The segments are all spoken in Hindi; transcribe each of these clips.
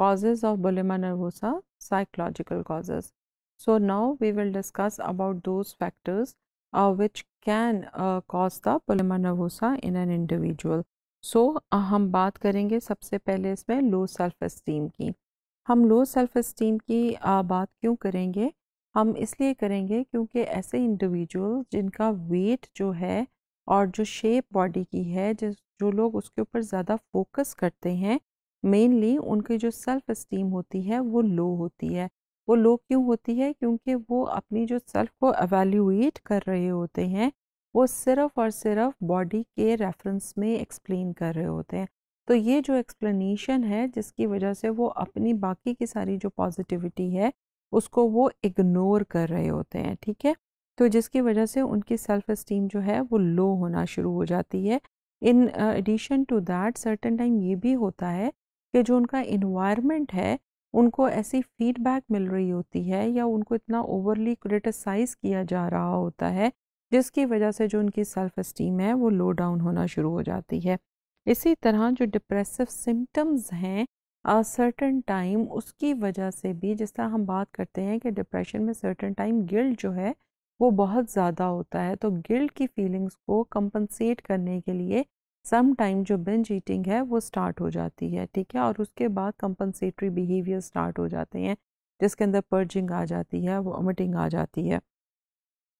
causes of bulimia nervosa, psychological causes. So, now we will discuss about those factors uh, which can uh, cause the bulimia nervosa in an individual. So, so uh, हम बात करेंगे सबसे पहले इसमें लो सेल्फ इस्टीम की हम लो सेल्फ इस्टीम की uh, baat क्यों karenge हम इसलिए करेंगे क्योंकि ऐसे इंडिविजुअल जिनका वेट जो है और जो शेप बॉडी की है जिस जो लोग उसके ऊपर ज़्यादा फोकस करते हैं मेनली उनकी जो सेल्फ़ इस्टीम होती है वो लो होती है वो लो क्यों होती है क्योंकि वो अपनी जो सेल्फ़ को एवेल्यूएट कर रहे होते हैं वो सिर्फ़ और सिर्फ बॉडी के रेफरेंस में एक्सप्लेन कर रहे होते हैं तो ये जो एक्सप्लेनेशन है जिसकी वजह से वो अपनी बाकी की सारी जो पॉजिटिविटी है उसको वो इग्नोर कर रहे होते हैं ठीक है तो जिसकी वजह से उनकी सेल्फ़ इस्टीम जो है वो लो होना शुरू हो जाती है in addition to that certain time ये भी होता है कि जो उनका इन्वायरमेंट है उनको ऐसी फीडबैक मिल रही होती है या उनको इतना ओवरली क्रिटिसाइज़ किया जा रहा होता है जिसकी वजह से जो उनकी सेल्फ़ इस्टीम है वो लो डाउन होना शुरू हो जाती है इसी तरह जो डिप्रेसिव सिम्टम्स हैं सर्टन टाइम उसकी वजह से भी जिस तरह हम बात करते हैं कि डिप्रेशन में सर्टन टाइम गिल्ट जो है वो बहुत ज़्यादा होता है तो गिल्ट की फीलिंग्स को कंपनसेट करने के लिए सम टाइम जो बेंच ईटिंग है वो स्टार्ट हो जाती है ठीक है और उसके बाद कंपनसेटरी बिहेवियर स्टार्ट हो जाते हैं जिसके अंदर पर्जिंग आ जाती है वॉमिटिंग आ जाती है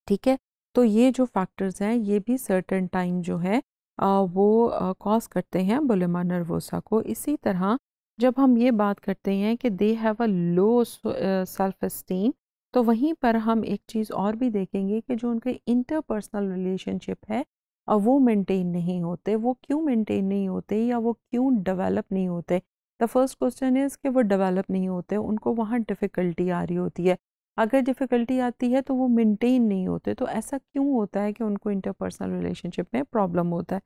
ठीक है तो ये जो फैक्टर्स हैं ये भी सर्टन टाइम जो है आ, वो कॉज करते हैं बुलेमा नर्वोसा को इसी तरह जब हम ये बात करते हैं कि they have a low self esteem तो वहीं पर हम एक चीज़ और भी देखेंगे कि जो उनके इंटरपर्सनल रिलेशनशिप है और वो मेंटेन नहीं होते वो क्यों मेंटेन नहीं होते या वो क्यों डेवलप नहीं होते द फर्स्ट क्वेश्चन इज़ कि वो डेवलप नहीं होते उनको वहाँ डिफ़िकल्टी आ रही होती है अगर डिफ़िकल्टी आती है तो वो मेंटेन नहीं होते तो ऐसा क्यों होता है कि उनको इंटरपर्सनल रिलेशनशिप में प्रॉब्लम होता है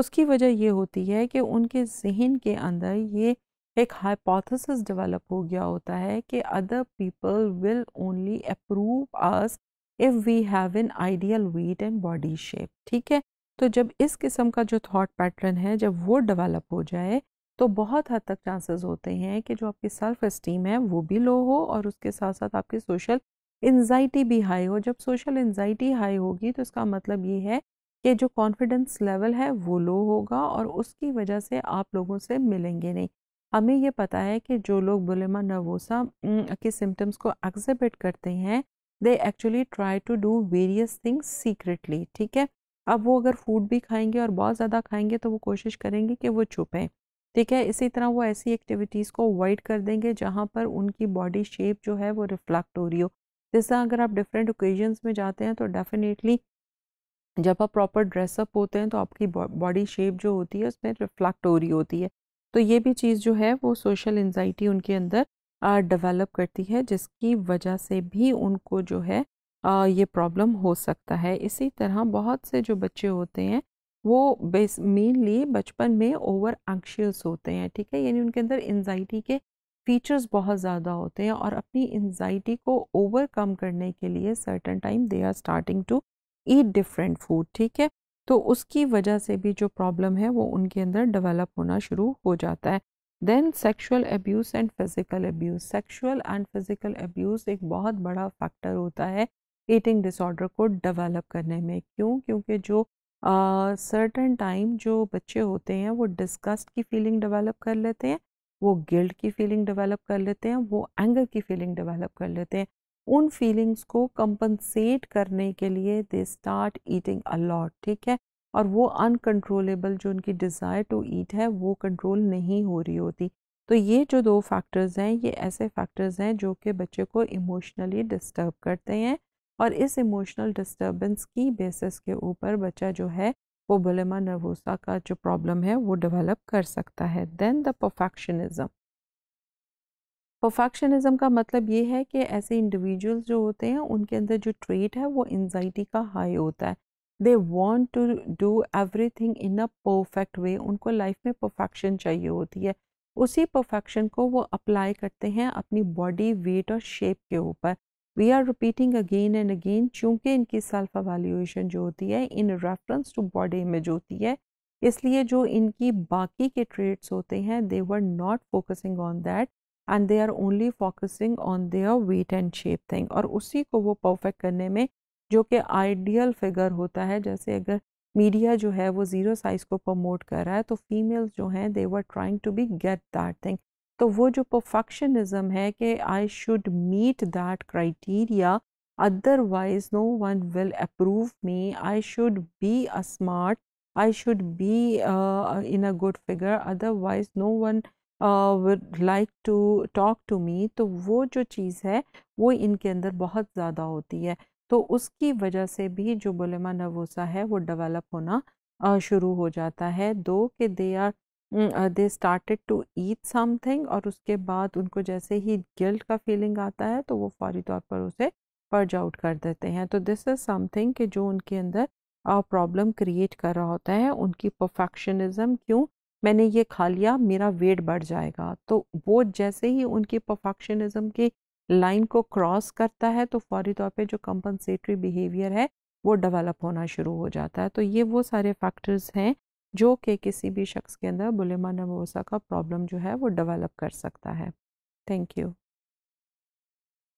उसकी वजह ये होती है कि उनके जहन के अंदर ये एक हाइपोथेसिस डेवलप हो गया होता है कि other people will only approve us if we have an ideal weight and body shape ठीक है तो जब इस किस्म का जो थॉट पैटर्न है जब वो डेवलप हो जाए तो बहुत हद तक चांसेस होते हैं कि जो आपकी सेल्फ इस्टीम है वो भी लो हो और उसके साथ साथ आपकी सोशल एनजाइटी भी हाई हो जब सोशल एनजाइटी हाई होगी तो इसका मतलब ये है कि जो कॉन्फिडेंस लेवल है वो लो होगा और उसकी वजह से आप लोगों से मिलेंगे नहीं हमें ये पता है कि जो लोग बुलेमा नर्वोसा के सिम्टम्स को एग्जिबिट करते हैं they actually try to do various things secretly ठीक है अब वो अगर फूड भी खाएंगे और बहुत ज़्यादा खाएंगे तो वो कोशिश करेंगे कि वो छुपें ठीक है इसी तरह वो ऐसी एक्टिविटीज़ को अवॉइड कर देंगे जहाँ पर उनकी बॉडी शेप जो है वो रिफ्लेक्ट हो रही हो जिस तरह अगर आप डिफरेंट ओकेजन्स में जाते हैं तो डेफिनेटली जब आप प्रॉपर ड्रेसअप होते हैं तो आपकी बॉडी शेप जो होती है उसमें रिफ्लेक्ट हो रही होती है तो ये भी चीज़ जो है वो सोशल एन्जाइटी उनके अंदर डेवलप करती है जिसकी वजह से भी उनको जो है ये प्रॉब्लम हो सकता है इसी तरह बहुत से जो बच्चे होते हैं वो बेस मेनली बचपन में ओवर एंक्शियस होते हैं ठीक है यानी उनके अंदर एनजाइटी के फीचर्स बहुत ज़्यादा होते हैं और अपनी एनजाइटी को ओवरकम करने के लिए certain time they are starting to eat different food ठीक है तो उसकी वजह से भी जो प्रॉब्लम है वो उनके अंदर डेवलप होना शुरू हो जाता है then sexual abuse and physical abuse sexual and physical abuse एक बहुत बड़ा फैक्टर होता है ईटिंग डिसऑर्डर को डेवलप करने में क्यों क्योंकि जो सर्टन uh, टाइम जो बच्चे होते हैं वो डिस्कस्ट की फीलिंग डेवलप कर लेते हैं वो गिल्ड की फीलिंग डेवलप कर लेते हैं वो एंगर की फीलिंग डेवलप कर लेते हैं उन फीलिंग्स को कंपनसेट करने के लिए दे स्टार्ट ईटिंग अलॉट ठीक है और वो अनकंट्रोलेबल जो उनकी डिज़ायर टू ईट है वो कंट्रोल नहीं हो रही होती तो ये जो दो फैक्टर्स हैं ये ऐसे फैक्टर्स हैं जो कि बच्चे को इमोशनली डिस्टर्ब करते हैं और इस इमोशनल डिस्टर्बेंस की बेसिस के ऊपर बच्चा जो है वो बुलेमा नर्वोसा का जो प्रॉब्लम है वो डेवलप कर सकता है देन द परफेक्शनिज्म परफेक्शनिज्म का मतलब ये है कि ऐसे इंडिविजुअल्स जो होते हैं उनके अंदर जो ट्रेट है वो एनजाइटी का हाई होता है they want to do every thing in a perfect way उनको लाइफ में परफेक्शन चाहिए होती है उसी परफेक्शन को वो अप्लाई करते हैं अपनी बॉडी वेट और शेप के ऊपर we are repeating again and again चूँकि इनकी सेल्फ एवेल्यूएशन जो होती है in reference to body image होती है इसलिए जो इनकी बाकी के ट्रेड्स होते हैं they were not focusing on that and they are only focusing on their weight and shape thing और उसी को वो परफेक्ट करने में जो कि आइडियल फिगर होता है जैसे अगर मीडिया जो है वो ज़ीरो साइज़ को प्रमोट कर रहा है तो फीमेल्स जो हैं they were trying to be get that thing तो वो जो परफेक्शनिज्म है कि I should meet that criteria otherwise no one will approve me I should be a smart I should be in a good figure otherwise no one would like to talk to me तो वो जो चीज़ है वो इनके अंदर बहुत ज़्यादा होती है तो उसकी वजह से भी जो बुलमा नवोसा है वो डेवलप होना uh, शुरू हो जाता है दो कि they are they started to eat something और उसके बाद उनको जैसे ही गिल्ट का फीलिंग आता है तो वो फौरी तौर पर उसे पर्ज आउट कर देते हैं तो दिस इज़ समथिंग कि जो उनके अंदर प्रॉब्लम क्रिएट कर रहा होता है उनकी परफेक्शनिज्म क्यों मैंने ये खा लिया मेरा वेट बढ़ जाएगा तो वो जैसे ही उनकी परफेक्शनिज्म की लाइन को क्रॉस करता है तो फौरी तौर पे जो कंपनसेटरी बिहेवियर है वो डेवलप होना शुरू हो जाता है तो ये वो सारे फैक्टर्स हैं जो कि किसी भी शख्स के अंदर बुलेमा नवोसा का प्रॉब्लम जो है वो डेवलप कर सकता है थैंक यू